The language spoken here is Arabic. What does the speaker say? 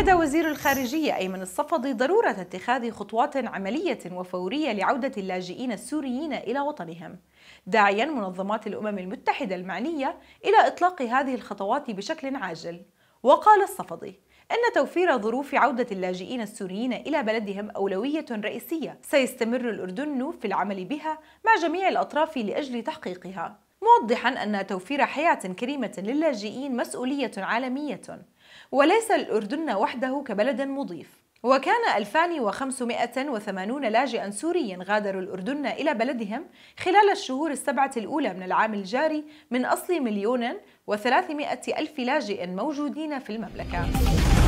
أكد وزير الخارجية أيمن الصفدي ضرورة اتخاذ خطوات عملية وفورية لعودة اللاجئين السوريين إلى وطنهم، داعيا منظمات الأمم المتحدة المعنية إلى إطلاق هذه الخطوات بشكل عاجل. وقال الصفدي: أن توفير ظروف عودة اللاجئين السوريين إلى بلدهم أولوية رئيسية، سيستمر الأردن في العمل بها مع جميع الأطراف لأجل تحقيقها. موضحا أن توفير حياة كريمة للاجئين مسؤولية عالمية وليس الأردن وحده كبلد مضيف وكان 2580 لاجئا سوريا غادروا الأردن إلى بلدهم خلال الشهور السبعة الأولى من العام الجاري من أصل مليون وثلاثمائة ألف لاجئ موجودين في المملكة